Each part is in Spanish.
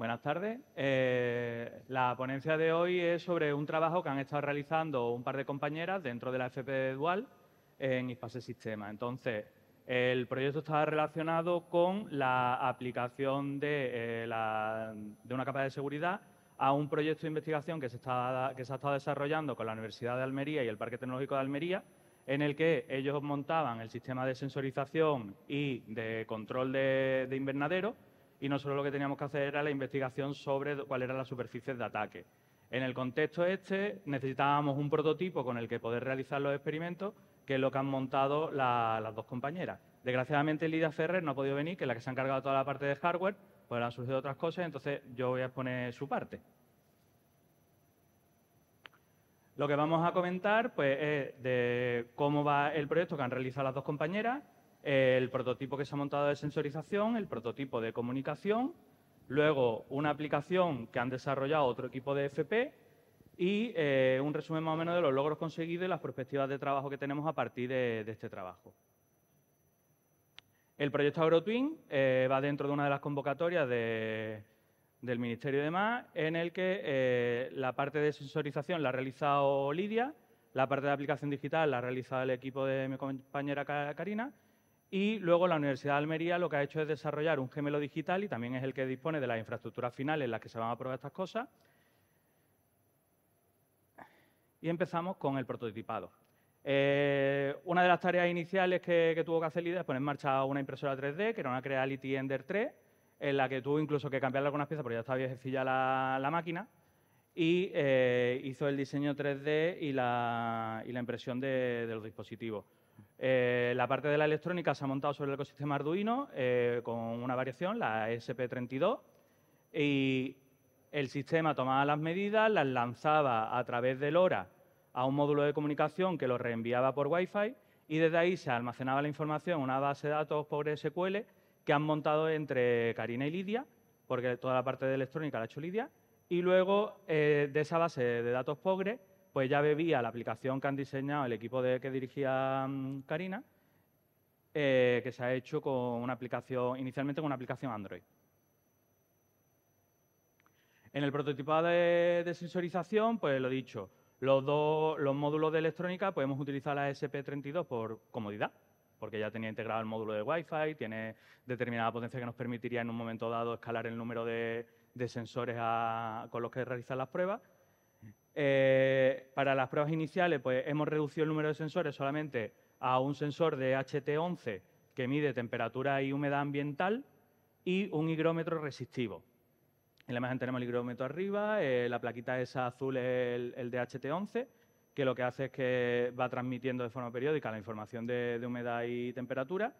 Buenas tardes. Eh, la ponencia de hoy es sobre un trabajo que han estado realizando un par de compañeras dentro de la FP Dual en Ispase Sistema. Entonces, el proyecto estaba relacionado con la aplicación de, eh, de, una capa de seguridad a un proyecto de investigación que se, está, que se ha estado desarrollando con la Universidad de Almería y el Parque Tecnológico de Almería, en el que ellos montaban el sistema de sensorización y de control de invernadero y nosotros lo que teníamos que hacer era la investigación sobre cuál era la superficie de ataque. En el contexto este necesitábamos un prototipo con el que poder realizar los experimentos, que es lo que han montado las dos compañeras. Desgraciadamente Lidia Ferrer no ha podido venir, que es la que se ha encargado toda la parte de hardware, pues han surgido otras cosas, entonces yo voy a exponer su parte. Lo que vamos a comentar pues, es de cómo va el proyecto que han realizado las dos compañeras, el prototipo que se ha montado de sensorización, el prototipo de comunicación, luego una aplicación que han desarrollado otro equipo de FP y eh, un resumen más o menos de los logros conseguidos y las perspectivas de trabajo que tenemos a partir de, este trabajo. El proyecto AgroTwin eh, va dentro de una de las convocatorias del Ministerio de Más, en el que eh, la parte de sensorización la ha realizado Lidia, la parte de aplicación digital la ha realizado el equipo de mi compañera Karina y luego la Universidad de Almería lo que ha hecho es desarrollar un gemelo digital y también es el que dispone de las infraestructuras finales en las que se van a probar estas cosas. Y empezamos con el prototipado. Eh, una de las tareas iniciales que, tuvo que hacer Lidia es poner en marcha una impresora 3D, que era una Creality Ender 3, en la que tuvo incluso que cambiar algunas piezas porque ya estaba viejecilla la máquina y eh, hizo el diseño 3D y la, impresión de, los dispositivos. Eh, la parte de la electrónica se ha montado sobre el ecosistema Arduino eh, con una variación, la SP32, y el sistema tomaba las medidas, las lanzaba a través del LoRa a un módulo de comunicación que lo reenviaba por Wi-Fi y desde ahí se almacenaba la información en una base de datos por SQL que han montado entre Karina y Lidia, porque toda la parte de electrónica la ha hecho Lidia, y luego, eh, de esa base de datos Pogre pues ya bebía la aplicación que han diseñado el equipo de, que dirigía mm, Karina, eh, que se ha hecho con una aplicación, inicialmente con una aplicación Android. En el prototipado de, sensorización, pues lo dicho, los dos los módulos de electrónica podemos pues utilizar la SP32 por comodidad, porque ya tenía integrado el módulo de Wi-Fi, tiene determinada potencia que nos permitiría en un momento dado escalar el número de, de sensores con los que realizan las pruebas. Eh, para las pruebas iniciales, pues hemos reducido el número de sensores solamente a un sensor de HT11 que mide temperatura y humedad ambiental y un higrómetro resistivo. En la imagen tenemos el higrómetro arriba, eh, la plaquita esa azul es el, de HT11, que lo que hace es que va transmitiendo de forma periódica la información de, humedad y temperatura.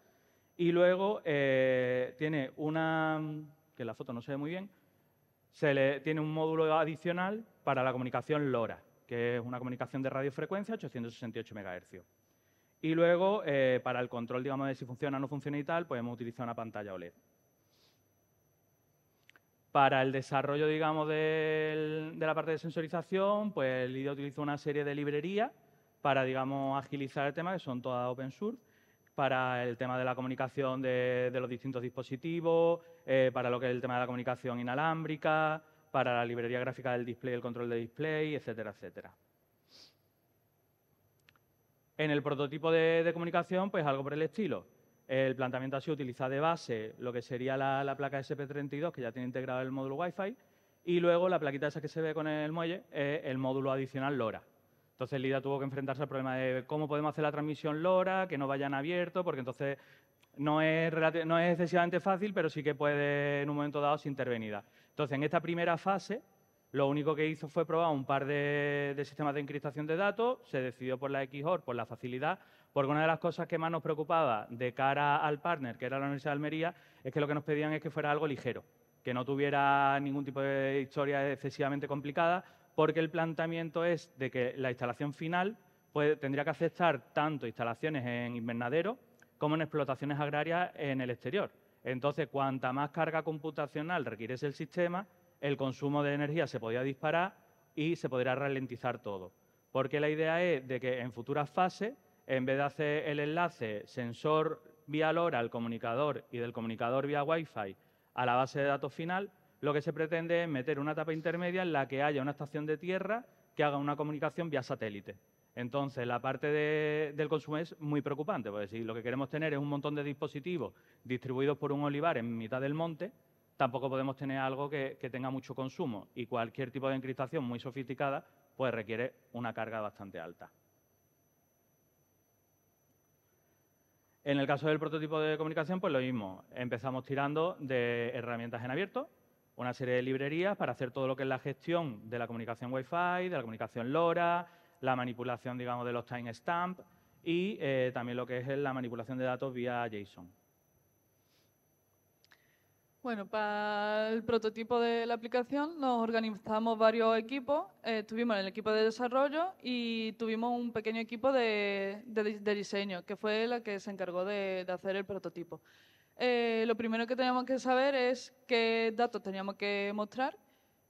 Y luego eh, tiene una, que la foto no se ve muy bien, se le tiene un módulo adicional para la comunicación LoRa, que es una comunicación de radiofrecuencia 868 MHz. Y luego, eh, para el control, digamos, de si funciona o no funciona y tal, podemos utilizar una pantalla OLED. Para el desarrollo, digamos, de la parte de sensorización, pues el IDE utiliza una serie de librerías para, digamos, agilizar el tema, que son todas open source, para el tema de la comunicación de, los distintos dispositivos, eh, para lo que es el tema de la comunicación inalámbrica, para la librería gráfica del display, el control de display, etcétera, etcétera. En el prototipo de, comunicación, pues algo por el estilo. El planteamiento así utiliza de base lo que sería la, la placa SP32, que ya tiene integrado el módulo Wi-Fi, y luego la plaquita esa que se ve con el muelle, es eh, el módulo adicional LoRa. Entonces LIDA tuvo que enfrentarse al problema de cómo podemos hacer la transmisión LoRa, que no vayan abierto, porque entonces no es, no es excesivamente fácil, pero sí que puede en un momento dado ser intervenida. Entonces, en esta primera fase, lo único que hizo fue probar un par de, de sistemas de encriptación de datos, se decidió por la XOR, por la facilidad, porque una de las cosas que más nos preocupaba de cara al partner, que era la Universidad de Almería, es que lo que nos pedían es que fuera algo ligero, que no tuviera ningún tipo de historia excesivamente complicada, porque el planteamiento es de que la instalación final pues, tendría que aceptar tanto instalaciones en invernadero como en explotaciones agrarias en el exterior. Entonces, cuanta más carga computacional requiere el sistema, el consumo de energía se podría disparar y se podría ralentizar todo. Porque la idea es de que en futuras fases, en vez de hacer el enlace sensor vía LoRa al comunicador y del comunicador vía Wi-Fi a la base de datos final, lo que se pretende es meter una etapa intermedia en la que haya una estación de tierra que haga una comunicación vía satélite. Entonces, la parte del consumo es muy preocupante, porque si lo que queremos tener es un montón de dispositivos distribuidos por un olivar en mitad del monte, tampoco podemos tener algo que, que tenga mucho consumo y cualquier tipo de encriptación muy sofisticada pues requiere una carga bastante alta. En el caso del prototipo de comunicación, pues lo mismo. Empezamos tirando de herramientas en abierto, una serie de librerías para hacer todo lo que es la gestión de la comunicación Wi-Fi, de la comunicación LoRa, la manipulación, digamos, de los timestamps y eh, también lo que es la manipulación de datos vía JSON. Bueno, para el prototipo de la aplicación nos organizamos varios equipos. Eh, estuvimos en el equipo de desarrollo y tuvimos un pequeño equipo de, diseño, que fue la que se encargó de hacer el prototipo. Eh, lo primero que teníamos que saber es qué datos teníamos que mostrar.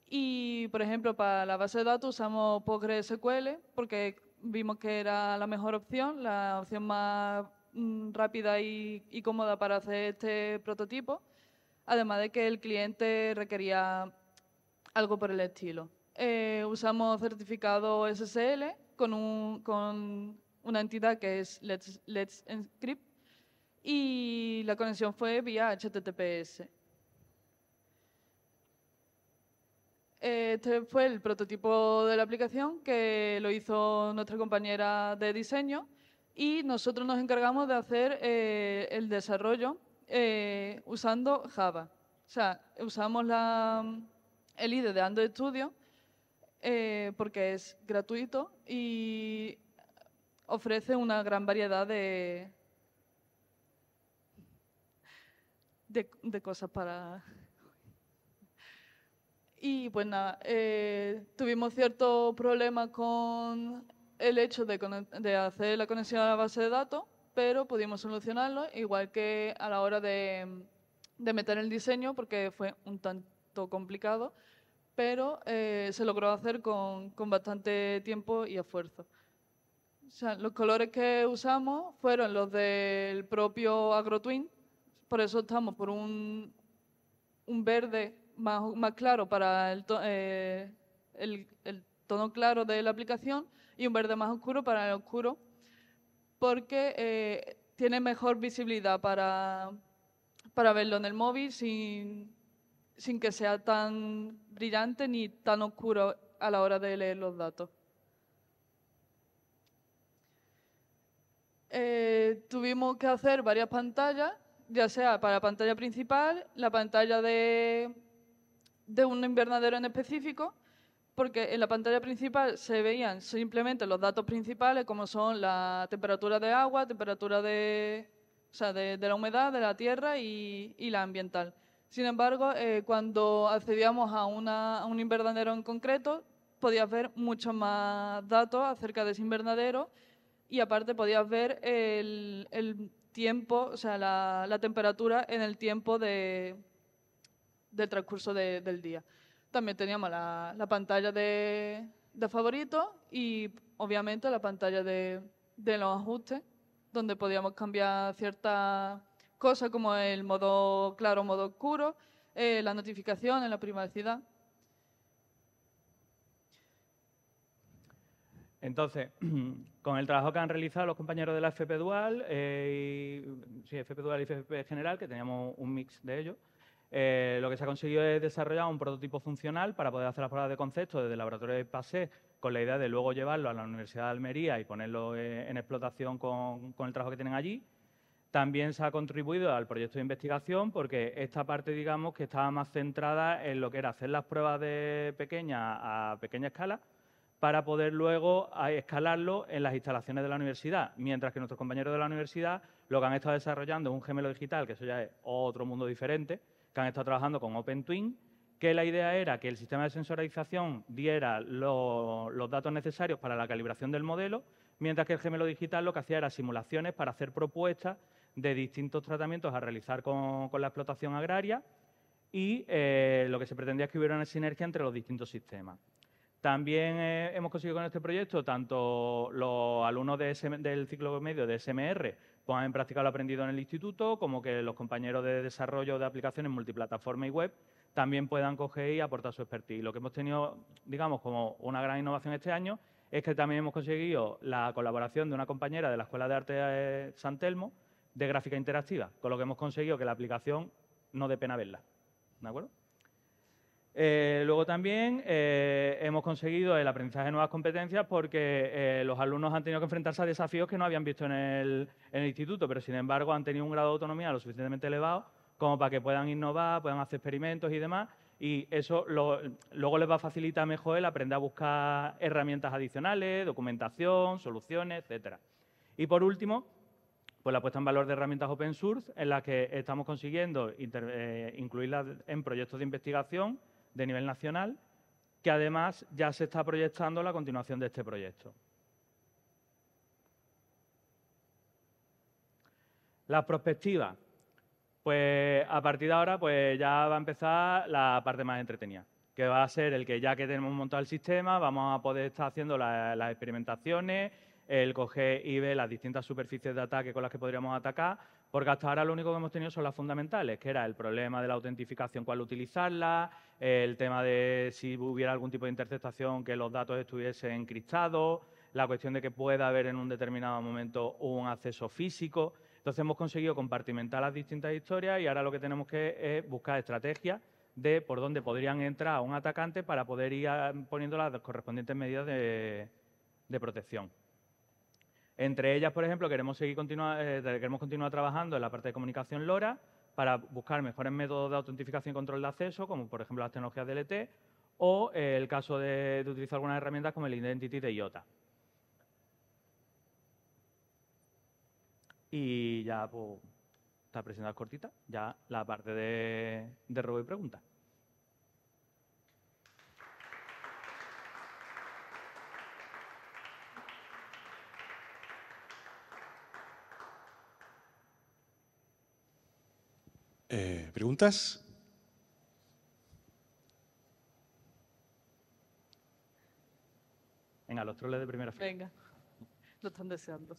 Y, por ejemplo, para la base de datos usamos PostgreSQL porque vimos que era la mejor opción, la opción más mm, rápida y, cómoda para hacer este prototipo, además de que el cliente requería algo por el estilo. Eh, usamos certificado SSL con, con una entidad que es Let's, Let's Encrypt y la conexión fue vía HTTPS. Este fue el prototipo de la aplicación que lo hizo nuestra compañera de diseño y nosotros nos encargamos de hacer eh, el desarrollo eh, usando Java. O sea, usamos el IDE de Android Studio eh, porque es gratuito y ofrece una gran variedad de, de, cosas para... Y pues nada, eh, tuvimos cierto problema con el hecho de, hacer la conexión a la base de datos, pero pudimos solucionarlo, igual que a la hora de, meter el diseño, porque fue un tanto complicado, pero eh, se logró hacer con, con, bastante tiempo y esfuerzo. los colores que usamos fueron los del propio AgroTwin, por eso estamos por un, verde más, más, claro para eh, el, el, tono claro de la aplicación y un verde más oscuro para el oscuro, porque eh, tiene mejor visibilidad para, para verlo en el móvil sin, que sea tan brillante ni tan oscuro a la hora de leer los datos. Eh, tuvimos que hacer varias pantallas ya sea para pantalla principal, la pantalla de, de un invernadero en específico, porque en la pantalla principal se veían simplemente los datos principales, como son la temperatura de agua, temperatura de, de, la humedad, de la tierra y, la ambiental. Sin embargo, eh, cuando accedíamos a, una, a, un invernadero en concreto, podías ver mucho más datos acerca de ese invernadero y aparte podías ver el tiempo, o sea, la, temperatura en el tiempo de, del transcurso del día. También teníamos la, pantalla de, de favoritos y obviamente la pantalla de, los ajustes, donde podíamos cambiar ciertas cosas como el modo claro, modo oscuro, eh, la notificación en la privacidad. Entonces, con el trabajo que han realizado los compañeros de la FP eh, Dual, y, sí, FP Dual y General, que teníamos un mix de ellos, eh, lo que se ha conseguido es desarrollar un prototipo funcional para poder hacer las pruebas de concepto desde el laboratorio de PASE con la idea de luego llevarlo a la Universidad de Almería y ponerlo eh, en explotación con, con el trabajo que tienen allí. También se ha contribuido al proyecto de investigación porque esta parte, digamos, que estaba más centrada en lo que era hacer las pruebas de pequeña a pequeña escala, para poder luego ah, escalarlo en las instalaciones de la universidad, mientras que nuestros compañeros de la universidad lo que han estado desarrollando es un gemelo digital, que eso ya es otro mundo diferente, que han estado trabajando con OpenTwin, que la idea era que el sistema de sensorización diera los datos necesarios para la calibración del modelo, mientras que el gemelo digital lo que hacía era simulaciones para hacer propuestas de distintos tratamientos a realizar con, la explotación agraria y eh, lo que se pretendía es que hubiera una sinergia entre los distintos sistemas. También eh, hemos conseguido con este proyecto tanto los alumnos del ciclo medio de SMR pongan pues en práctica lo aprendido en el instituto, como que los compañeros de desarrollo de aplicaciones multiplataforma y web también puedan coger y aportar su expertise. Lo que hemos tenido, digamos, como una gran innovación este año es que también hemos conseguido la colaboración de una compañera de la Escuela de Arte de eh, San Telmo de gráfica interactiva, con lo que hemos conseguido que la aplicación no dé pena verla. ¿De acuerdo? Eh, luego también eh, hemos conseguido el aprendizaje de nuevas competencias porque eh, los alumnos han tenido que enfrentarse a desafíos que no habían visto en el, instituto, pero sin embargo han tenido un grado de autonomía lo suficientemente elevado como para que puedan innovar, puedan hacer experimentos y demás. Y eso luego les va a facilitar mejor el aprender a buscar herramientas adicionales, documentación, soluciones, etcétera. Y por último, pues la puesta en valor de herramientas open source en las que estamos consiguiendo incluirlas en proyectos de investigación de nivel nacional, que además ya se está proyectando la continuación de este proyecto. Las prospectivas. Pues a partir de ahora pues ya va a empezar la parte más entretenida, que va a ser el que ya que tenemos montado el sistema, vamos a poder estar haciendo las experimentaciones el coger y ver las distintas superficies de ataque con las que podríamos atacar, porque hasta ahora lo único que hemos tenido son las fundamentales, que era el problema de la autentificación, cuál utilizarla, el tema de si hubiera algún tipo de interceptación que los datos estuviesen encriptados, la cuestión de que pueda haber en un determinado momento un acceso físico. Entonces hemos conseguido compartimentar las distintas historias y ahora lo que tenemos que es buscar estrategias de por dónde podrían entrar un atacante para poder ir poniendo las correspondientes medidas de protección. Entre ellas, por ejemplo, queremos, seguir continuar, eh, queremos continuar trabajando en la parte de comunicación LoRa para buscar mejores métodos de autentificación y control de acceso, como por ejemplo las tecnologías DLT, o eh, el caso de, utilizar algunas herramientas como el Identity de IOTA. Y ya, pues, está presentada cortita ya la parte de, de robo y preguntas. Eh, ¿Preguntas? Venga, los troles de primera fila. Venga, lo están deseando.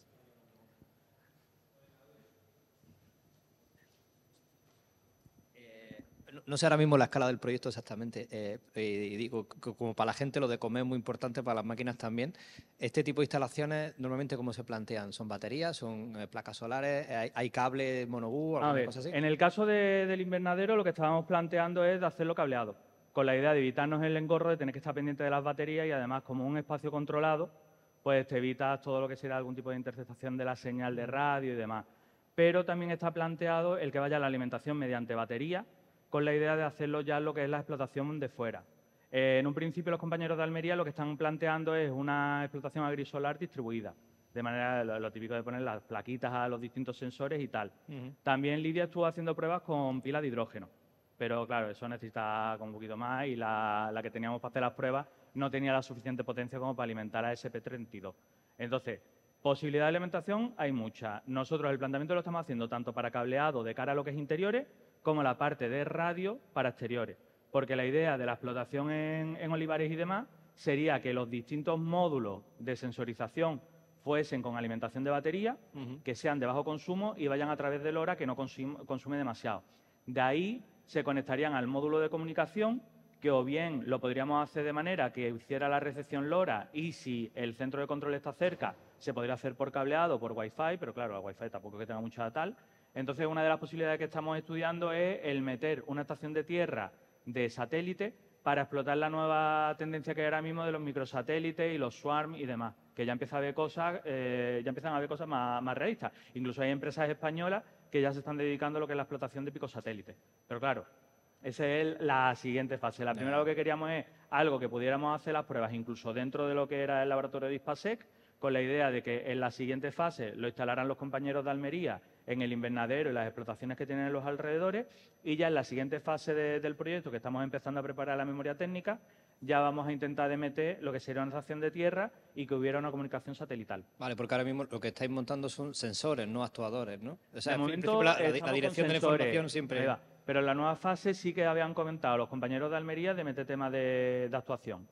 no sé ahora mismo la escala del proyecto exactamente, eh, y, digo, como para la gente lo de comer es muy importante, para las máquinas también, este tipo de instalaciones normalmente cómo se plantean, son baterías, son eh, placas solares, eh, hay, cables cable monobú, alguna así. En el caso del invernadero lo que estábamos planteando es hacerlo cableado, con la idea de evitarnos el engorro de tener que estar pendiente de las baterías y además como un espacio controlado, pues te evitas todo lo que será algún tipo de interceptación de la señal de radio y demás. Pero también está planteado el que vaya la alimentación mediante batería, con la idea de hacerlo ya lo que es la explotación de fuera. Eh, en un principio los compañeros de Almería lo que están planteando es una explotación agrisolar distribuida, de manera lo, típico de poner las plaquitas a los distintos sensores y tal. También Lidia estuvo haciendo pruebas con pila de hidrógeno, pero claro, eso necesita con un poquito más y la, la que teníamos para hacer las pruebas no tenía la suficiente potencia como para alimentar a SP32. Entonces, posibilidad de alimentación hay mucha. Nosotros el planteamiento lo estamos haciendo tanto para cableado de cara a lo que es interiores como la parte de radio para exteriores. Porque la idea de la explotación en, olivares y demás sería que los distintos módulos de sensorización fuesen con alimentación de batería, que sean de bajo consumo y vayan a través de LoRa que no consume, demasiado. De ahí se conectarían al módulo de comunicación, que o bien lo podríamos hacer de manera que hiciera la recepción LoRa y si el centro de control está cerca, se podría hacer por cableado, o por Wi-Fi, pero claro, el Wi-Fi tampoco que tenga mucha tal. Entonces, una de las posibilidades que estamos estudiando es el meter una estación de tierra de satélite para explotar la nueva tendencia que hay ahora mismo de los microsatélites y los swarm y demás, que ya empieza a haber cosas, eh, ya empiezan a ver cosas más, más, realistas. Incluso hay empresas españolas que ya se están dedicando a lo que es la explotación de picosatélites. Pero claro, esa es la siguiente fase. La primera lo que queríamos es algo que pudiéramos hacer las pruebas incluso dentro de lo que era el laboratorio de ISPASEC, con la idea de que en la siguiente fase lo instalarán los compañeros de Almería en el invernadero y las explotaciones que tienen en los alrededores y ya en la siguiente fase del proyecto que estamos empezando a preparar la memoria técnica ya vamos a intentar de meter lo que sería una estación de tierra y que hubiera una comunicación satelital. Vale, porque ahora mismo lo que estáis montando son sensores, no actuadores, ¿no? O sea, la, dirección de la información siempre... Pero en la nueva fase sí que habían comentado los compañeros de Almería de meter temas de actuación.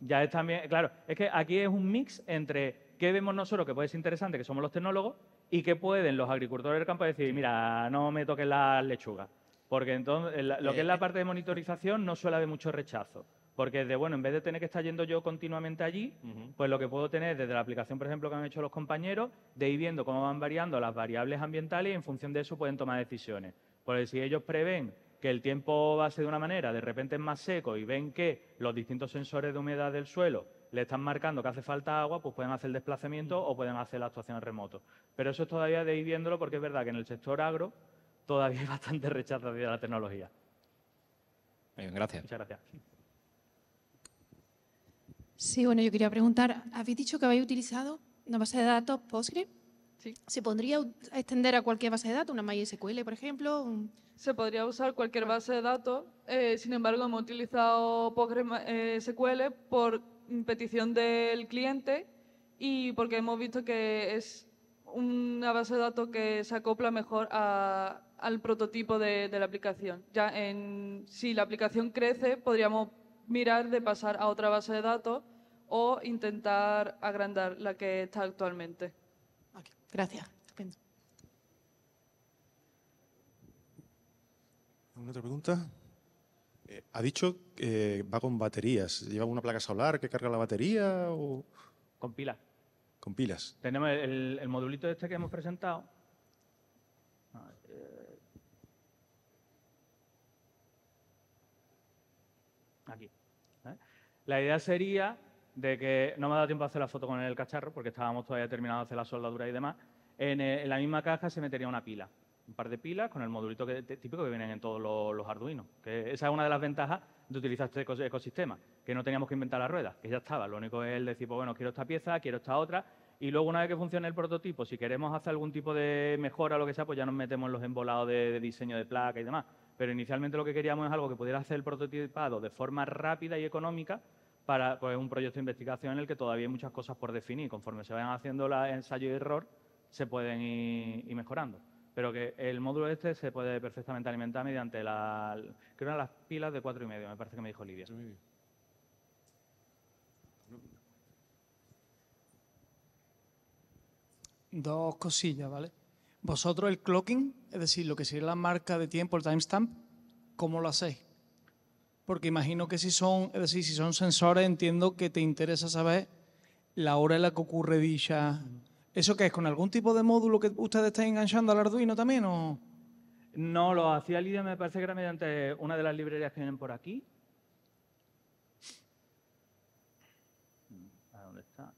Ya es también, claro, es que aquí es un mix entre qué vemos nosotros que puede ser interesante, que somos los tecnólogos, y qué pueden los agricultores del campo decir, mira, no me toques las lechuga, Porque entonces, lo que es la eh, eh. parte de monitorización no suele haber mucho rechazo. Porque de, bueno, en vez de tener que estar yendo yo continuamente allí, pues lo que puedo tener desde la aplicación, por ejemplo, que han hecho los compañeros, de ir viendo cómo van variando las variables ambientales y en función de eso pueden tomar decisiones. Porque si ellos prevén que el tiempo va a ser de una manera, de repente es más seco y ven que los distintos sensores de humedad del suelo le están marcando que hace falta agua, pues pueden hacer el desplazamiento o pueden hacer la actuación remoto. Pero eso es todavía de ir viéndolo porque es verdad que en el sector agro todavía hay bastante rechazo de la tecnología. gracias. Muchas gracias. Sí, bueno, yo quería preguntar, habéis dicho que habéis utilizado una base de datos Postgres ¿Se podría extender a cualquier base de datos, una MySQL, por ejemplo? Se podría usar cualquier ah. base de datos. Eh, sin embargo, hemos utilizado PostgreSQL eh, por petición del cliente y porque hemos visto que es una base de datos que se acopla mejor al prototipo de, la aplicación. Ya en, si la aplicación crece, podríamos mirar de pasar a otra base de datos o intentar agrandar la que está actualmente gracias. ¿Alguna otra pregunta? Eh, ha dicho que va con baterías. ¿Lleva una placa solar que carga la batería o...? Con pilas. Con pilas. Tenemos el, modulito modulito este que hemos presentado. Aquí. ¿Eh? La idea sería de que no me ha dado tiempo a hacer la foto con el cacharro, porque estábamos todavía terminando de hacer la soldadura y demás, en, eh, la misma caja se metería una pila, un par de pilas con el modulito que, típico que vienen en todos los, Arduinos. esa es una de las ventajas de utilizar este ecosistema, que no teníamos que inventar la rueda, que ya estaba. Lo único es el decir, pues bueno, quiero esta pieza, quiero esta otra, y luego una vez que funcione el prototipo, si queremos hacer algún tipo de mejora o lo que sea, pues ya nos metemos en los embolados de, de diseño de placa y demás. Pero inicialmente lo que queríamos es algo que pudiera hacer el prototipado de forma rápida y económica para pues, un proyecto de investigación en el que todavía hay muchas cosas por definir. Conforme se vayan haciendo el ensayo y error, se pueden ir, mejorando. Pero que el módulo este se puede perfectamente alimentar mediante la, creo las pilas de cuatro y medio, me parece que me dijo Lidia. Dos cosillas, ¿vale? Vosotros el clocking, es decir, lo que sería la marca de tiempo, el timestamp, ¿cómo lo hacéis? Porque imagino que si son, es decir, si son sensores, entiendo que te interesa saber la hora en la que ocurre dicha. ¿Eso qué es? ¿Con algún tipo de módulo que ustedes estén enganchando al Arduino también? O? No, lo hacía Lidia, me parece que era mediante una de las librerías que vienen por aquí. está?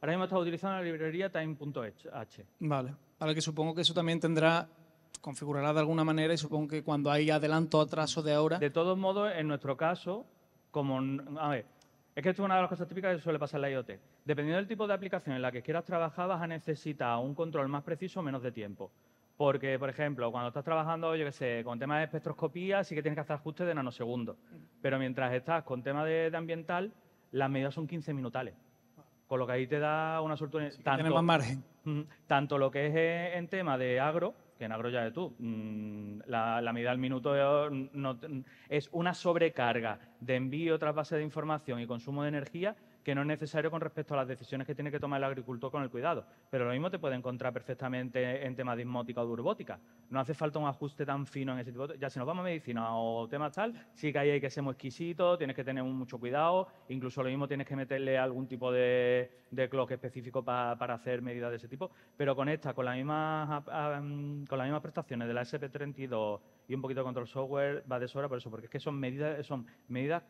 Ahora mismo está utilizando la librería time.h. Vale, ahora que supongo que eso también tendrá configurará de alguna manera y supongo que cuando hay adelanto o atraso de ahora. De todos modos, en nuestro caso, como. A ver, es que esto es una de las cosas típicas que suele pasar en la IoT. Dependiendo del tipo de aplicación en la que quieras trabajar, vas a necesitar un control más preciso o menos de tiempo. Porque, por ejemplo, cuando estás trabajando, yo qué sé, con temas de espectroscopía, sí que tienes que hacer ajustes de nanosegundos. Pero mientras estás con temas de, ambiental, las medidas son 15 minutales. Con lo que ahí te da una suerte... más margen. Tanto lo que es eh, en tema de agro, que Nagro ya de tú, mm, la, medida al minuto es una sobrecarga de envío tras base de información y consumo de energía que no es necesario con respecto a las decisiones que tiene que tomar el agricultor con el cuidado. Pero lo mismo te puede encontrar perfectamente en temas de o de urbótica. No hace falta un ajuste tan fino en ese tipo Ya si nos vamos a medicina o temas tal, sí que ahí hay que ser muy exquisito, tienes que tener mucho cuidado, incluso lo mismo tienes que meterle algún tipo de, de clock específico para hacer medidas de ese tipo. Pero con esta, con, la misma, ah, mm, con las mismas prestaciones de la SP32 y un poquito de control software, va de sobra por eso, porque es que son medidas, son medidas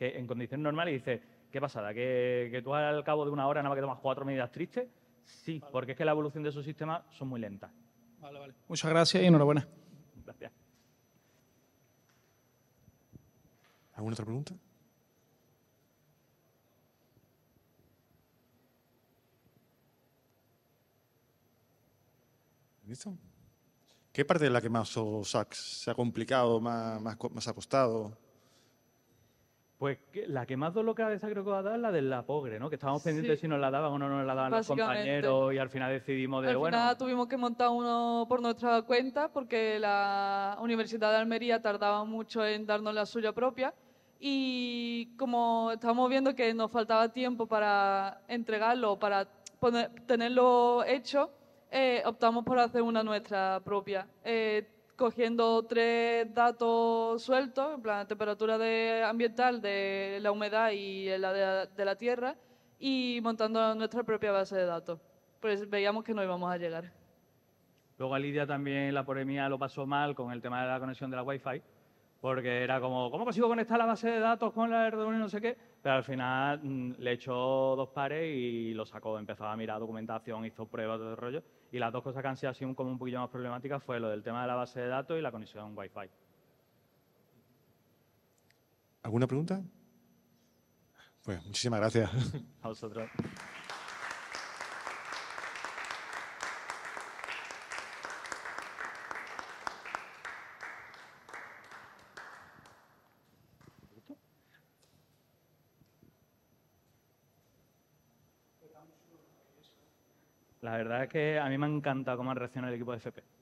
que en condiciones normales dices, qué pasada, que, tú al cabo de una hora nada más que tomas cuatro medidas tristes. Sí, porque es que la evolución de esos sistemas son muy lentas. Vale, vale. Muchas gracias y enhorabuena. Gracias. ¿Alguna otra pregunta? ¿Listo? ¿Qué parte es la que más os ha, se ha complicado, más, más, más ha costado? Pues la que más dolor cabeza creo que va a dar es la de la pobre, ¿no? Que estábamos pendientes si nos la daban o no nos la daban los compañeros y al final decidimos de al bueno. Final tuvimos que montar uno por nuestra cuenta porque la Universidad de Almería tardaba mucho en darnos la suya propia y como estábamos viendo que nos faltaba tiempo para entregarlo, para tenerlo hecho, eh, optamos por hacer una nuestra propia. Eh, cogiendo tres datos sueltos, en plan temperatura de ambiental, de la humedad y la de, la tierra, y montando nuestra propia base de datos. Pues veíamos que no íbamos a llegar. Luego Lidia también la polemía lo pasó mal con el tema de la conexión de la Wi-Fi, porque era como, ¿cómo consigo conectar la base de datos con la de no sé qué? Pero al final mm, le echó dos pares y lo sacó. Empezaba a mirar documentación, hizo pruebas, de desarrollo. rollo. Y las dos cosas que han sido así como un poquillo más problemáticas fue lo del tema de la base de datos y la conexión Wi-Fi. ¿Alguna pregunta? Pues muchísimas gracias. A vosotros. La verdad es que a mí me ha encantado cómo ha reaccionado el equipo de FP.